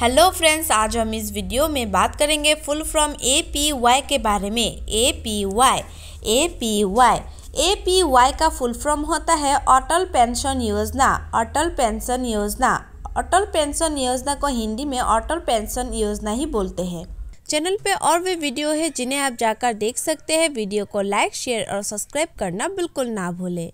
hello friends आज हम इस वीडियो में बात करेंगे full from A P Y के बारे में A P Y A P Y A P Y का फुल फॉर्म होता है अटल पेंशन योजना अटल पेंशन योजना अटल पेंशन योजना को हिंदी में अटल पेंशन योजना ही बोलते हैं चैनल पे और भी वीडियो है जिन्हें आप जाकर देख सकते हैं वीडियो को लाइक शेयर और सब्सक्राइब करना बिल्कुल ना भूलें